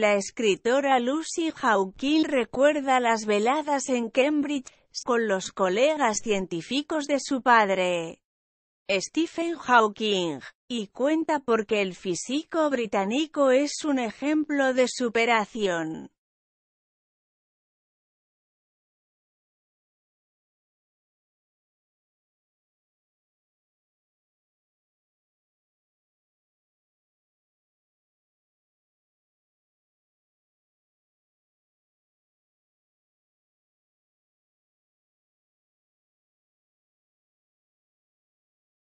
La escritora Lucy Hawking recuerda las veladas en Cambridge, con los colegas científicos de su padre, Stephen Hawking, y cuenta porque el físico británico es un ejemplo de superación.